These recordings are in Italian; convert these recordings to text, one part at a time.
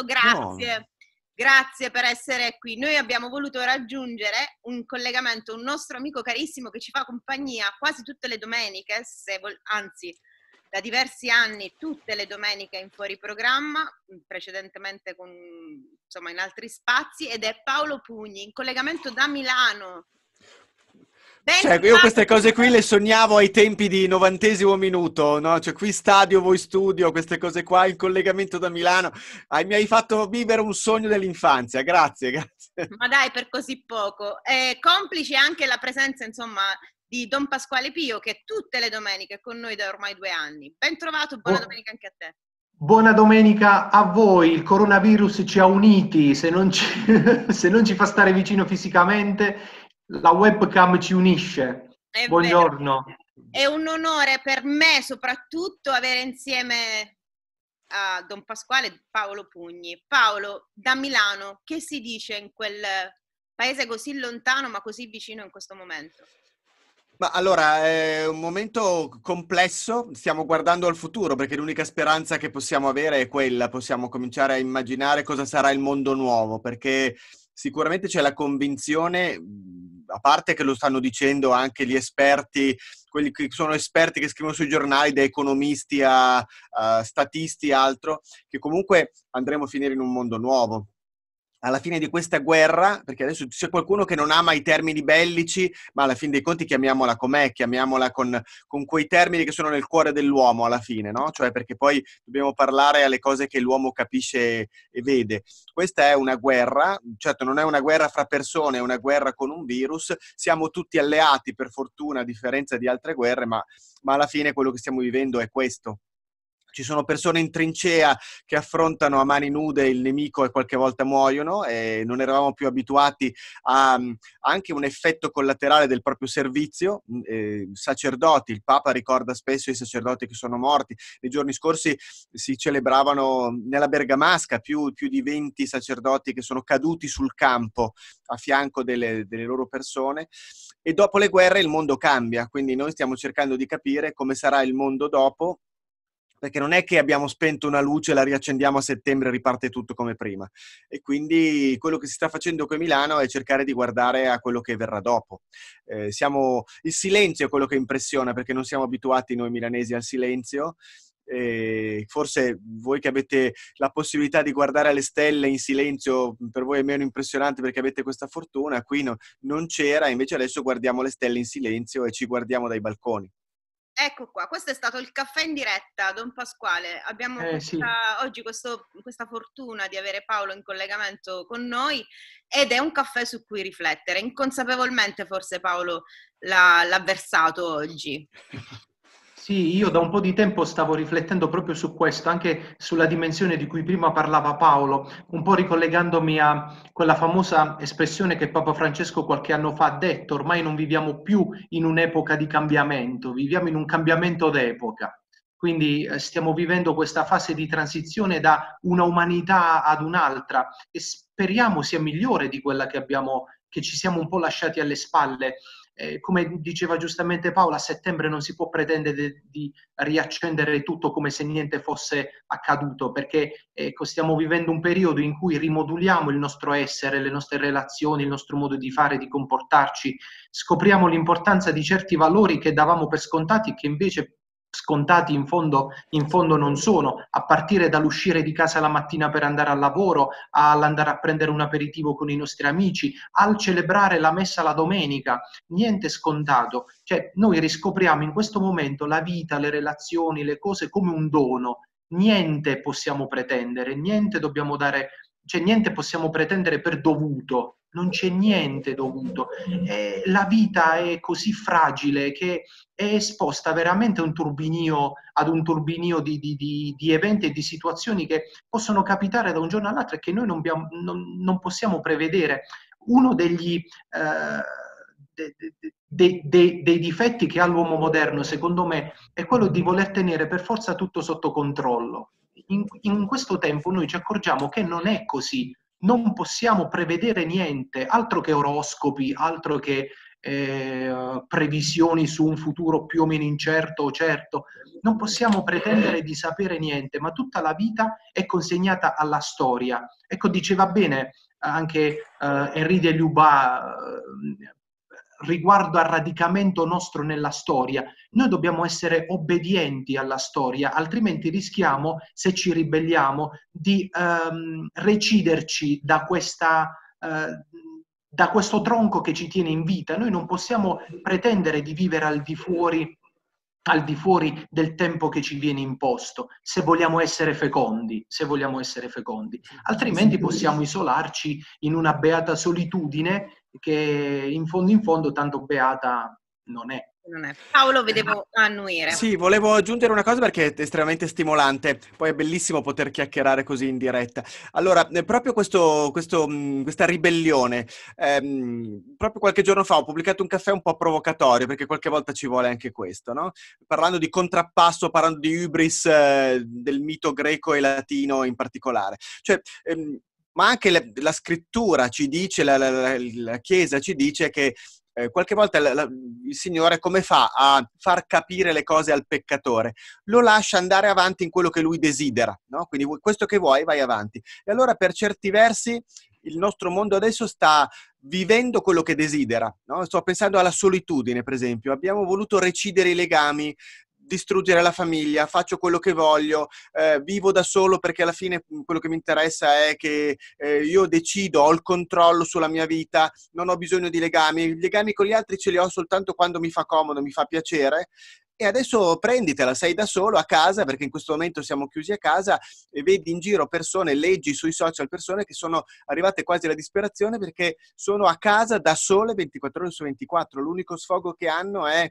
intanto grazie. No. Grazie per essere qui. Noi abbiamo voluto raggiungere un collegamento, un nostro amico carissimo che ci fa compagnia quasi tutte le domeniche, vol- anzi da diversi anni tutte le domeniche in fuori programma, precedentemente con, insomma, in altri spazi, ed è Paolo Pugni in collegamento da Milano. Ben cioè, io queste cose qui le sognavo ai tempi di novantesimo minuto, no? Cioè, qui stadio, voi studio, queste cose qua, il collegamento da Milano. Hai, mi hai fatto vivere un sogno dell'infanzia, grazie, grazie. Ma dai, per così poco. Eh, complice anche la presenza, insomma, di Don Pasquale Pio, che è tutte le domeniche è con noi da ormai due anni. Ben trovato, buona oh. domenica anche a te. Buona domenica a voi, il coronavirus ci ha uniti, se non ci, se non ci fa stare vicino fisicamente la webcam ci unisce. È Buongiorno. Vero. È un onore per me soprattutto avere insieme a Don Pasquale Paolo Pugni. Paolo, da Milano, che si dice in quel paese così lontano ma così vicino in questo momento? Ma allora, è un momento complesso, stiamo guardando al futuro perché l'unica speranza che possiamo avere è quella, possiamo cominciare a immaginare cosa sarà il mondo nuovo, perché sicuramente c'è la convinzione a parte che lo stanno dicendo anche gli esperti, quelli che sono esperti che scrivono sui giornali, da economisti a, a statisti e altro, che comunque andremo a finire in un mondo nuovo alla fine di questa guerra, perché adesso c'è qualcuno che non ama i termini bellici, ma alla fine dei conti chiamiamola com'è, chiamiamola con, con quei termini che sono nel cuore dell'uomo alla fine, no? Cioè perché poi dobbiamo parlare alle cose che l'uomo capisce e vede. Questa è una guerra, certo non è una guerra fra persone, è una guerra con un virus, siamo tutti alleati per fortuna a differenza di altre guerre, ma, ma alla fine quello che stiamo vivendo è questo ci sono persone in trincea che affrontano a mani nude il nemico e qualche volta muoiono e non eravamo più abituati a, mm, anche un effetto collaterale del proprio servizio. Mm, eh, sacerdoti, il Papa ricorda spesso i sacerdoti che sono morti. Nei giorni scorsi si celebravano nella Bergamasca più, più di 20 sacerdoti che sono caduti sul campo a fianco delle, delle loro persone e dopo le guerre il mondo cambia, quindi noi stiamo cercando di capire come sarà il mondo dopo perché non è che abbiamo spento una luce, la riaccendiamo a settembre e riparte tutto come prima. E quindi quello che si sta facendo qui a Milano è cercare di guardare a quello che verrà dopo. Eh, siamo, il silenzio è quello che impressiona, perché non siamo abituati noi milanesi al silenzio. E forse voi che avete la possibilità di guardare alle stelle in silenzio, per voi è meno impressionante perché avete questa fortuna, qui no, non c'era, invece adesso guardiamo le stelle in silenzio e ci guardiamo dai balconi. Ecco qua, questo è stato il caffè in diretta, Don Pasquale. Abbiamo eh, questa, sì. oggi questo, questa fortuna di avere Paolo in collegamento con noi ed è un caffè su cui riflettere. Inconsapevolmente forse Paolo l'ha, l'ha versato oggi. Sì, io da un po' di tempo stavo riflettendo proprio su questo, anche sulla dimensione di cui prima parlava Paolo, un po' ricollegandomi a quella famosa espressione che Papa Francesco qualche anno fa ha detto, ormai non viviamo più in un'epoca di cambiamento, viviamo in un cambiamento d'epoca. Quindi eh, stiamo vivendo questa fase di transizione da una umanità ad un'altra e speriamo sia migliore di quella che abbiamo che ci siamo un po' lasciati alle spalle eh, come diceva giustamente Paola, a settembre non si può pretendere di, di riaccendere tutto come se niente fosse accaduto, perché ecco, stiamo vivendo un periodo in cui rimoduliamo il nostro essere, le nostre relazioni, il nostro modo di fare, di comportarci, scopriamo l'importanza di certi valori che davamo per scontati e che invece scontati in fondo, in fondo, non sono, a partire dall'uscire di casa la mattina per andare al lavoro, all'andare a prendere un aperitivo con i nostri amici, al celebrare la messa la domenica, niente scontato. Cioè, noi riscopriamo in questo momento la vita, le relazioni, le cose come un dono. Niente possiamo pretendere, niente dobbiamo dare, cioè niente possiamo pretendere per dovuto, non c'è niente dovuto. Mm. Eh, la vita è così fragile che è esposta veramente un turbinio, ad un turbinio di, di, di, di, eventi e di situazioni che possono capitare da un giorno all'altro e che noi non, abbiamo, non, non possiamo prevedere. Uno degli... Eh, de, de, de, dei difetti che ha l'uomo moderno, secondo me, è quello di voler tenere per forza tutto sotto controllo. in, in questo tempo noi ci accorgiamo che non è così non possiamo prevedere niente, altro che oroscopi, altro che eh, previsioni su un futuro più o meno incerto o certo, non possiamo pretendere di sapere niente, ma tutta la vita è consegnata alla storia. Ecco, diceva bene anche eh, Henri de Luba, riguardo al radicamento nostro nella storia. Noi dobbiamo essere obbedienti alla storia, altrimenti rischiamo, se ci ribelliamo, di ehm, reciderci da, questa, eh, da questo tronco che ci tiene in vita. Noi non possiamo pretendere di vivere al di fuori al di fuori del tempo che ci viene imposto, se vogliamo essere fecondi, se vogliamo essere fecondi. Altrimenti possiamo isolarci in una beata solitudine che in fondo in fondo tanto beata non è. Paolo, vedevo annuire. Sì, volevo aggiungere una cosa perché è estremamente stimolante, poi è bellissimo poter chiacchierare così in diretta. Allora, eh, proprio questo, questo, mm, questa ribellione, ehm, proprio qualche giorno fa ho pubblicato un caffè un po' provocatorio, perché qualche volta ci vuole anche questo, no? Parlando di contrappasso, parlando di hubris, eh, del mito greco e latino in particolare. Cioè, ehm, ma anche la, la scrittura ci dice, la, la, la, Chiesa ci dice che eh, qualche volta il Signore come fa a far capire le cose al peccatore? Lo lascia andare avanti in quello che lui desidera, no? quindi questo che vuoi vai avanti. E allora per certi versi il nostro mondo adesso sta vivendo quello che desidera. No? Sto pensando alla solitudine, per esempio. Abbiamo voluto recidere i legami distruggere la famiglia, faccio quello che voglio, eh, vivo da solo perché alla fine mm, quello che mi interessa è che eh, io decido, ho il controllo sulla mia vita, non ho bisogno di legami, i legami con gli altri ce li ho soltanto quando mi fa comodo, mi fa piacere. E adesso prenditela, sei da solo a casa, perché in questo momento siamo chiusi a casa e vedi in giro persone, leggi sui social persone che sono arrivate quasi alla disperazione perché sono a casa da sole 24 ore su 24. L'unico sfogo che hanno è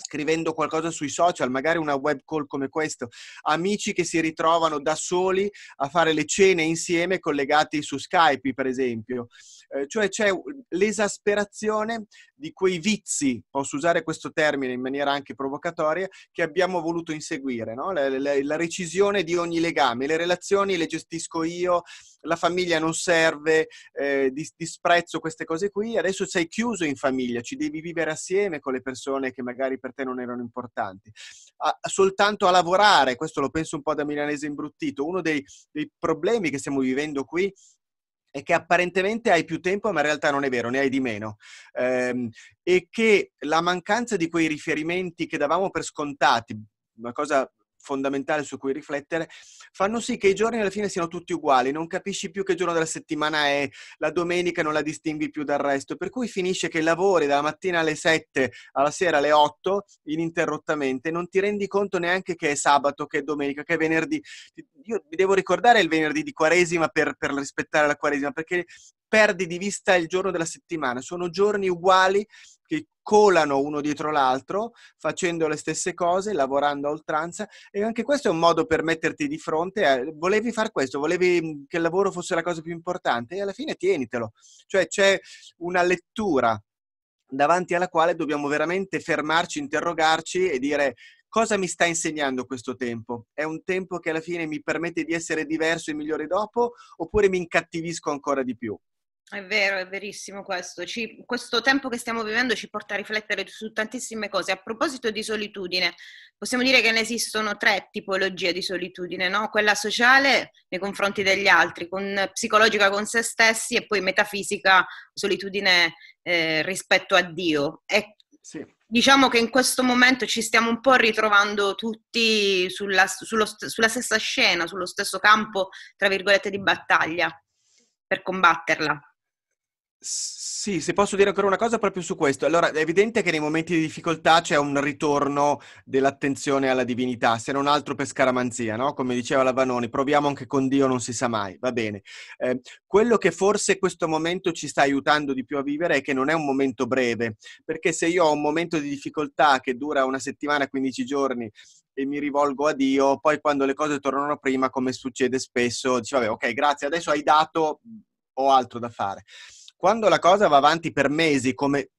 scrivendo qualcosa sui social, magari una web call come questo, amici che si ritrovano da soli a fare le cene insieme collegati su Skype, per esempio. Eh, cioè c'è l'esasperazione di quei vizi, posso usare questo termine in maniera anche provocatoria, che abbiamo voluto inseguire, no? la, la, la, recisione di ogni legame, le relazioni le gestisco io, la famiglia non serve, eh, dis- disprezzo queste cose qui, adesso sei chiuso in famiglia, ci devi vivere assieme con le persone che magari per te non erano importanti, a- soltanto a lavorare, questo lo penso un po' da milanese imbruttito, uno dei, dei problemi che stiamo vivendo qui è che apparentemente hai più tempo, ma in realtà non è vero, ne hai di meno. Ehm, e che la mancanza di quei riferimenti che davamo per scontati, una cosa fondamentale su cui riflettere, fanno sì che i giorni alla fine siano tutti uguali, non capisci più che giorno della settimana è, la domenica non la distingui più dal resto, per cui finisce che lavori dalla mattina alle 7 alla sera alle 8 ininterrottamente, non ti rendi conto neanche che è sabato, che è domenica, che è venerdì. Io mi devo ricordare il venerdì di quaresima per, per rispettare la quaresima, perché perdi di vista il giorno della settimana, sono giorni uguali colano uno dietro l'altro, facendo le stesse cose, lavorando a oltranza e anche questo è un modo per metterti di fronte a, volevi fare questo, volevi mm, che il lavoro fosse la cosa più importante e alla fine tienitelo. Cioè c'è una lettura davanti alla quale dobbiamo veramente fermarci, interrogarci e dire cosa mi sta insegnando questo tempo? È un tempo che alla fine mi permette di essere diverso e migliore dopo oppure mi incattivisco ancora di più? È vero, è verissimo questo. Ci, questo tempo che stiamo vivendo ci porta a riflettere su tantissime cose. A proposito di solitudine, possiamo dire che ne esistono tre tipologie di solitudine, no? quella sociale nei confronti degli altri, con, psicologica con se stessi e poi metafisica, solitudine eh, rispetto a Dio. E sì. Diciamo che in questo momento ci stiamo un po' ritrovando tutti sulla, sullo, sulla stessa scena, sullo stesso campo, tra virgolette, di battaglia per combatterla. Sì, se posso dire ancora una cosa proprio su questo. Allora, è evidente che nei momenti di difficoltà c'è un ritorno dell'attenzione alla divinità, se non altro per scaramanzia, no? Come diceva la proviamo anche con Dio, non si sa mai, va bene. Eh, quello che forse questo momento ci sta aiutando di più a vivere è che non è un momento breve, perché se io ho un momento di difficoltà che dura una settimana, 15 giorni, e mi rivolgo a Dio, poi quando le cose tornano prima, come succede spesso, dici, vabbè, ok, grazie, adesso hai dato, ho altro da fare. Quando la cosa va avanti per mesi, come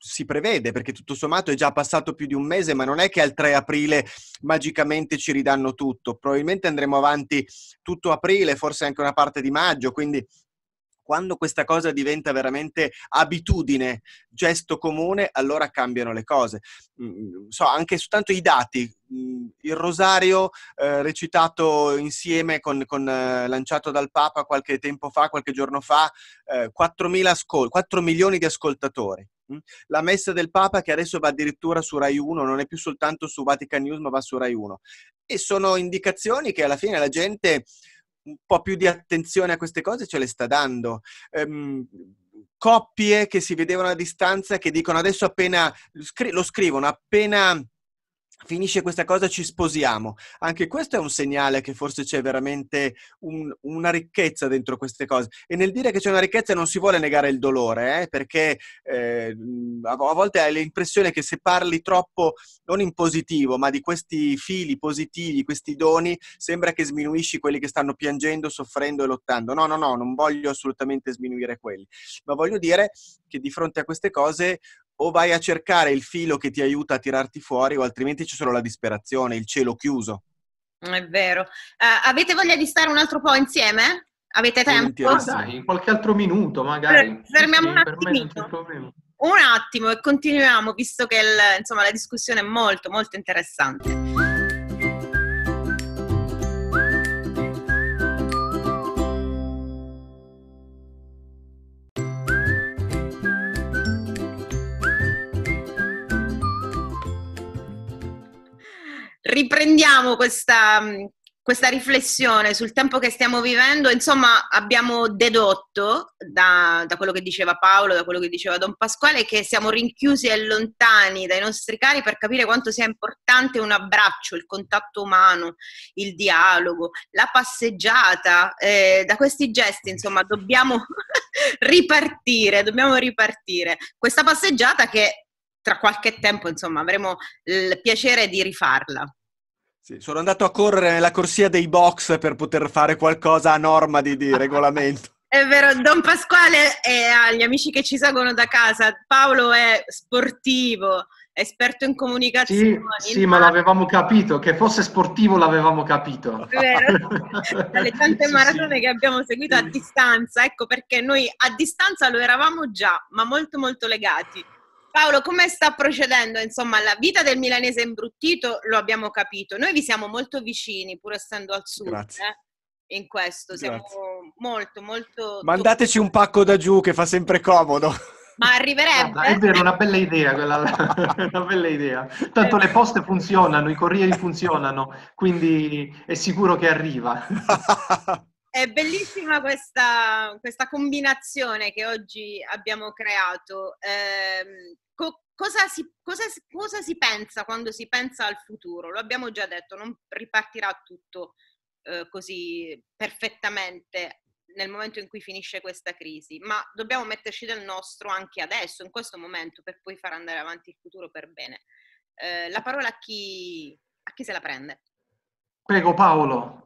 si prevede, perché tutto sommato è già passato più di un mese, ma non è che al 3 aprile magicamente ci ridanno tutto. Probabilmente andremo avanti tutto aprile, forse anche una parte di maggio, quindi quando questa cosa diventa veramente abitudine, gesto comune, allora cambiano le cose. Mm, mm, so, anche soltanto i dati il rosario eh, recitato insieme, con, con, eh, lanciato dal Papa qualche tempo fa, qualche giorno fa, 4, eh, ascol- 4 milioni di ascoltatori. Mm? La messa del Papa che adesso va addirittura su Rai 1, non è più soltanto su Vatican News, ma va su Rai 1. E sono indicazioni che alla fine la gente un po' più di attenzione a queste cose ce le sta dando. Um, coppie che si vedevano a distanza che dicono adesso appena lo scrivono, appena finisce questa cosa ci sposiamo. Anche questo è un segnale che forse c'è veramente un, una ricchezza dentro queste cose. E nel dire che c'è una ricchezza non si vuole negare il dolore, eh? perché eh, a volte hai l'impressione che se parli troppo, non in positivo, ma di questi fili positivi, questi doni, sembra che sminuisci quelli che stanno piangendo, soffrendo e lottando. No, no, no, non voglio assolutamente sminuire quelli. Ma voglio dire che di fronte a queste cose o vai a cercare il filo che ti aiuta a tirarti fuori o altrimenti c'è solo la disperazione, il cielo chiuso. Mm, è vero. Uh, avete voglia di stare un altro po' insieme? Avete tempo? Dai, qualche altro minuto magari. Fermiamo sì, un attimo. Un attimo e continuiamo, visto che il, insomma, la discussione è molto, molto interessante. riprendiamo questa, mm, questa riflessione sul tempo che stiamo vivendo, insomma, abbiamo dedotto da, da, quello che diceva Paolo, da quello che diceva Don Pasquale, che siamo rinchiusi e lontani dai nostri cari per capire quanto sia importante un abbraccio, il contatto umano, il dialogo, la passeggiata. Eh, da questi gesti, insomma, dobbiamo ripartire, dobbiamo ripartire. Questa passeggiata che tra qualche tempo, insomma, avremo il piacere di rifarla. Sì, sono andato a correre nella corsia dei box per poter fare qualcosa a norma di, di regolamento. È vero, Don Pasquale e agli ah, amici che ci seguono da casa, Paolo è sportivo, esperto in comunicazione. Sì, sì ma l'avevamo capito, che fosse sportivo l'avevamo capito. È vero, dalle tante sì, maratone sì. che abbiamo seguito a distanza, ecco perché noi a distanza lo eravamo già, ma molto molto legati. Paolo, come sta procedendo insomma, la vita del milanese imbruttito? Lo abbiamo capito. Noi vi siamo molto vicini, pur essendo al sud. Eh? In questo siamo Grazie. molto, molto. Mandateci un pacco da giù che fa sempre comodo. Ma arriverebbe. Ah, è vero, una bella idea quella. una bella idea. Tanto le poste funzionano, i corrieri funzionano, quindi è sicuro che arriva. È bellissima questa, questa, combinazione che oggi abbiamo creato. Eh, co- cosa, si, cosa, cosa, si, pensa quando si pensa al futuro? Lo abbiamo già detto, non ripartirà tutto eh, così perfettamente nel momento in cui finisce questa crisi, ma dobbiamo metterci del nostro anche adesso, in questo momento, per poi far andare avanti il futuro per bene. Eh, la parola a chi, a chi se la prende. Prego Paolo.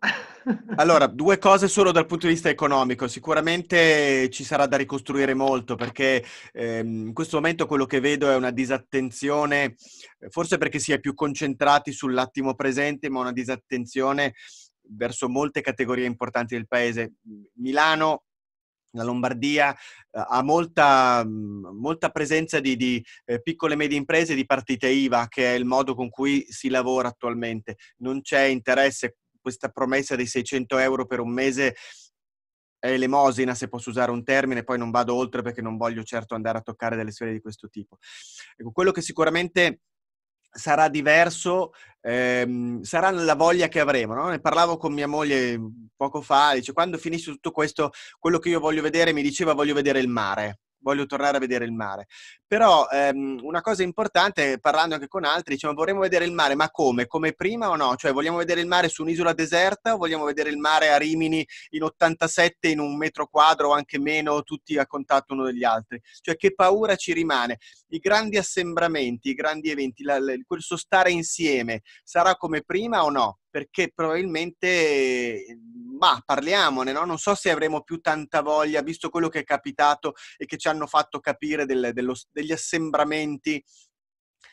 allora, due cose solo dal punto di vista economico. Sicuramente ci sarà da ricostruire molto perché ehm, in questo momento quello che vedo è una disattenzione, forse perché si è più concentrati sull'attimo presente, ma una disattenzione verso molte categorie importanti del paese. Milano la Lombardia eh, ha molta, molta presenza di, di, eh, piccole e medie imprese di partite IVA, che è il modo con cui si lavora attualmente. Non c'è interesse, questa promessa dei 600 euro per un mese è elemosina, se posso usare un termine, poi non vado oltre perché non voglio certo andare a toccare delle sfere di questo tipo. Ecco, quello che sicuramente sarà diverso, ehm, sarà la voglia che avremo. No? Ne parlavo con mia moglie poco fa, dice quando finisce tutto questo, quello che io voglio vedere, mi diceva voglio vedere il mare voglio tornare a vedere il mare. Però ehm, una cosa importante, parlando anche con altri, diciamo, vorremmo vedere il mare, ma come? Come prima o no? Cioè, vogliamo vedere il mare su un'isola deserta o vogliamo vedere il mare a Rimini in 87 in un metro quadro o anche meno, tutti a contatto uno degli altri? Cioè, che paura ci rimane? I grandi assembramenti, i grandi eventi, la, la, questo stare insieme, sarà come prima o no? perché probabilmente, ma parliamone, no? non so se avremo più tanta voglia, visto quello che è capitato e che ci hanno fatto capire del, dello, degli assembramenti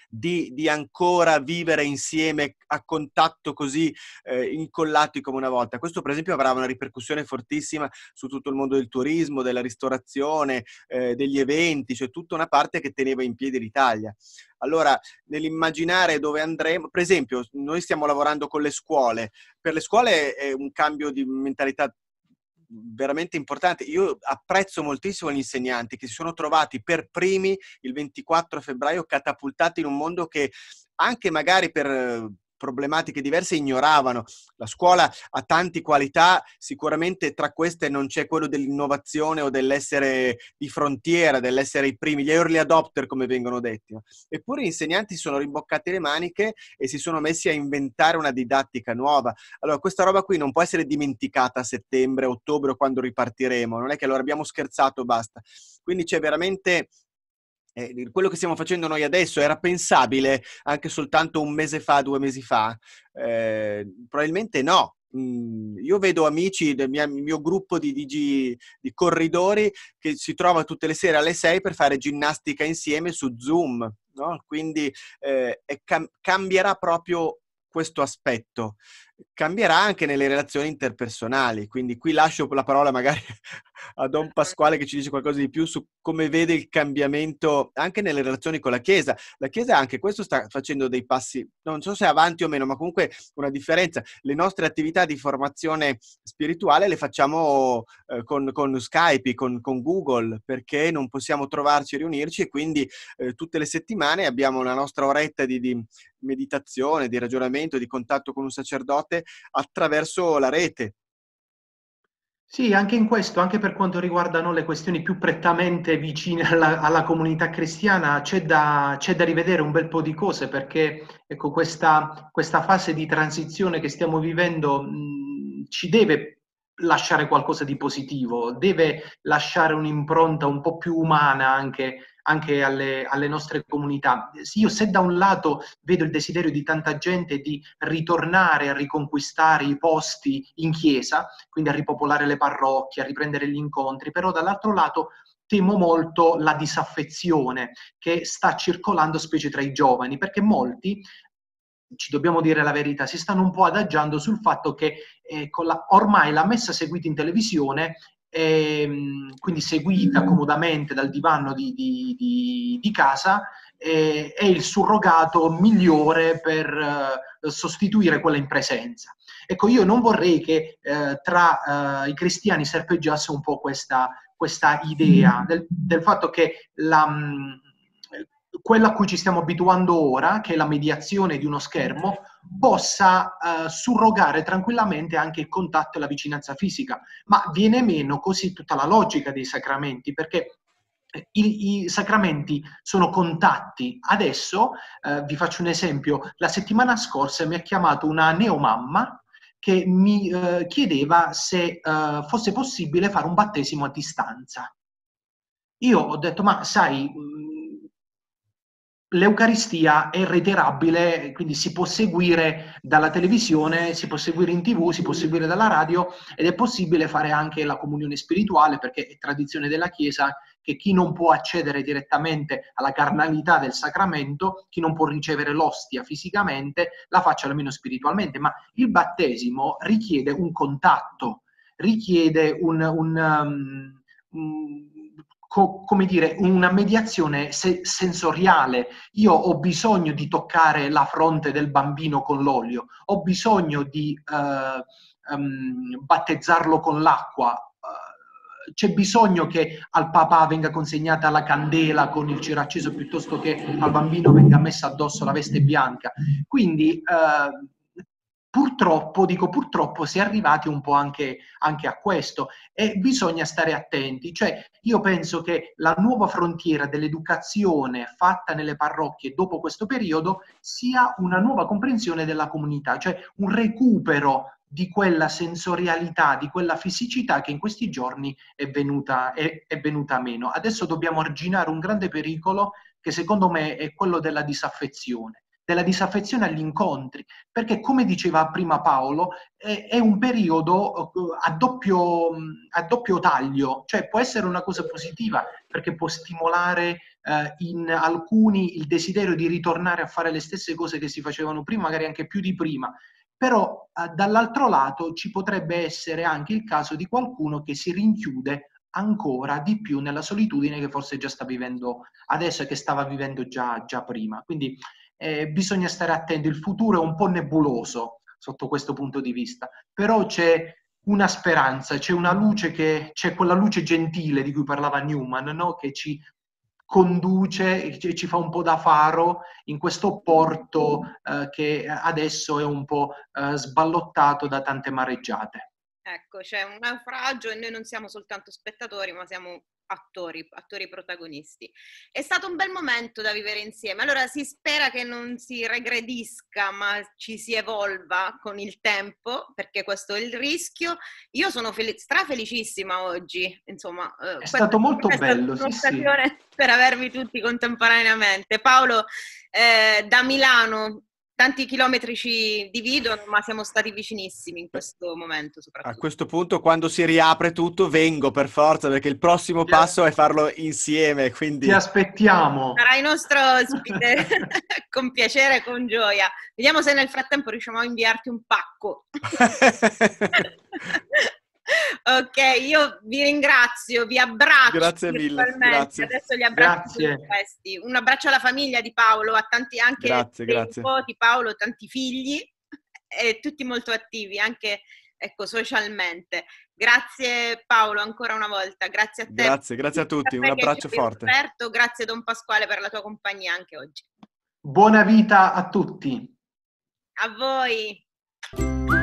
di, di ancora vivere insieme a contatto così eh, incollati come una volta. Questo per esempio avrà una ripercussione fortissima su tutto il mondo del turismo, della ristorazione, eh, degli eventi, cioè tutta una parte che teneva in piedi l'Italia. Allora, nell'immaginare dove andremo, per esempio, noi stiamo lavorando con le scuole. Per le scuole è un cambio di mentalità veramente importante. Io apprezzo moltissimo gli insegnanti che si sono trovati per primi il 24 febbraio catapultati in un mondo che anche magari per problematiche diverse ignoravano. La scuola ha tante qualità, sicuramente tra queste non c'è quello dell'innovazione o dell'essere di frontiera, dell'essere i primi, gli early adopter come vengono detti. Eppure gli insegnanti sono rimboccati le maniche e si sono messi a inventare una didattica nuova. Allora questa roba qui non può essere dimenticata a settembre, ottobre o quando ripartiremo, non è che allora abbiamo scherzato, basta. Quindi c'è veramente eh, quello che stiamo facendo noi adesso era pensabile anche soltanto un mese fa, due mesi fa? Eh, probabilmente no. Mm, io vedo amici del mia, mio, gruppo di, di, di corridori che si trova tutte le sere alle 6 per fare ginnastica insieme su Zoom. No? Quindi eh, cam- cambierà proprio questo aspetto cambierà anche nelle relazioni interpersonali. Quindi qui lascio la parola magari a Don Pasquale che ci dice qualcosa di più su come vede il cambiamento anche nelle relazioni con la Chiesa. La Chiesa anche questo sta facendo dei passi, non so se avanti o meno, ma comunque una differenza. Le nostre attività di formazione spirituale le facciamo eh, con, con, Skype, con, con, Google, perché non possiamo trovarci e riunirci e quindi eh, tutte le settimane abbiamo la nostra oretta di, di meditazione, di ragionamento, di contatto con un sacerdote forte attraverso la rete. Sì, anche in questo, anche per quanto riguardano le questioni più prettamente vicine alla, alla comunità cristiana, c'è da, c'è da, rivedere un bel po' di cose perché ecco, questa, questa, fase di transizione che stiamo vivendo mh, ci deve lasciare qualcosa di positivo, deve lasciare un'impronta un po' più umana anche anche alle, alle nostre comunità. Io se da un lato vedo il desiderio di tanta gente di ritornare a riconquistare i posti in chiesa, quindi a ripopolare le parrocchie, a riprendere gli incontri, però dall'altro lato temo molto la disaffezione che sta circolando specie tra i giovani, perché molti ci dobbiamo dire la verità, si stanno un po' adagiando sul fatto che eh, la, ormai la messa seguita in televisione e, ehm, quindi seguita comodamente dal divano di, di, di, di casa, eh, è il surrogato migliore per eh, sostituire quella in presenza. Ecco, io non vorrei che eh, tra eh, i cristiani serpeggiasse un po' questa, questa idea mm. del, del, fatto che la... Mh, mm, quella a cui ci stiamo abituando ora, che è la mediazione di uno schermo, possa eh, surrogare tranquillamente anche il contatto e la vicinanza fisica, ma viene meno così tutta la logica dei sacramenti, perché eh, i, i sacramenti sono contatti. Adesso eh, vi faccio un esempio, la settimana scorsa mi ha chiamato una neomamma che mi eh, chiedeva se eh, fosse possibile fare un battesimo a distanza. Io ho detto, ma sai, mm, l'Eucaristia è reiterabile, quindi si può seguire dalla televisione, si può seguire in tv, si può seguire dalla radio ed è possibile fare anche la comunione spirituale perché è tradizione della Chiesa che chi non può accedere direttamente alla carnalità del sacramento, chi non può ricevere l'ostia fisicamente, la faccia almeno spiritualmente, ma il battesimo richiede un contatto, richiede un, un, um, un co- come dire, una mediazione se- sensoriale. Io ho bisogno di toccare la fronte del bambino con l'olio, ho bisogno di uh, um, battezzarlo con l'acqua, eh, c'è bisogno che al papà venga consegnata la candela con il cero acceso piuttosto che al bambino venga messa addosso la veste bianca. Quindi eh, purtroppo, dico purtroppo, si è arrivati un po' anche, anche, a questo e bisogna stare attenti. Cioè, io penso che la nuova frontiera dell'educazione fatta nelle parrocchie dopo questo periodo sia una nuova comprensione della comunità, cioè un recupero di quella sensorialità, di quella fisicità che in questi giorni è venuta, è, è venuta meno. Adesso dobbiamo arginare un grande pericolo che secondo me è quello della disaffezione della disaffezione agli incontri, perché come diceva prima Paolo, è, è un periodo eh, a doppio, mm, a doppio, taglio, cioè può essere una cosa positiva perché può stimolare eh, in alcuni il desiderio di ritornare a fare le stesse cose che si facevano prima, magari anche più di prima, però eh, dall'altro lato ci potrebbe essere anche il caso di qualcuno che si rinchiude ancora di più nella solitudine che forse già sta vivendo adesso e che stava vivendo già, già prima. Quindi eh, bisogna stare attenti, il futuro è un po' nebuloso sotto questo punto di vista, però c'è una speranza, c'è una luce che, c'è quella luce gentile di cui parlava Newman, no? che ci conduce e ci fa un po' da faro in questo porto eh, che adesso è un po' eh, sballottato da tante mareggiate. Ecco, c'è un naufragio e noi non siamo soltanto spettatori, ma siamo attori, attori protagonisti. È stato un bel momento da vivere insieme. Allora si spera che non si regredisca, ma ci si evolva con il tempo, perché questo è il rischio. Io sono fel- strafelicissima oggi, insomma. Eh, è stato molto bello, sì, sì. Per avervi tutti contemporaneamente. Paolo eh, da Milano tanti chilometri ci dividono, ma siamo stati vicinissimi in questo momento A questo punto, quando si riapre tutto, vengo per forza, perché il prossimo passo è farlo insieme, quindi... Ti aspettiamo! Sarai nostro ospite, con piacere, e con gioia. Vediamo se nel frattempo riusciamo a inviarti un pacco. ok, io vi ringrazio, vi abbraccio. Grazie mille. Grazie. Adesso li abbraccio grazie. Un abbraccio alla famiglia di Paolo, a tanti anche grazie, grazie. di Paolo, tanti figli e tutti molto attivi anche ecco, socialmente. Grazie Paolo ancora una volta, grazie a te. Grazie, grazie a tutti, un abbraccio forte. Offerto. Grazie Don Pasquale per la tua compagnia anche oggi. Buona vita a tutti. A voi.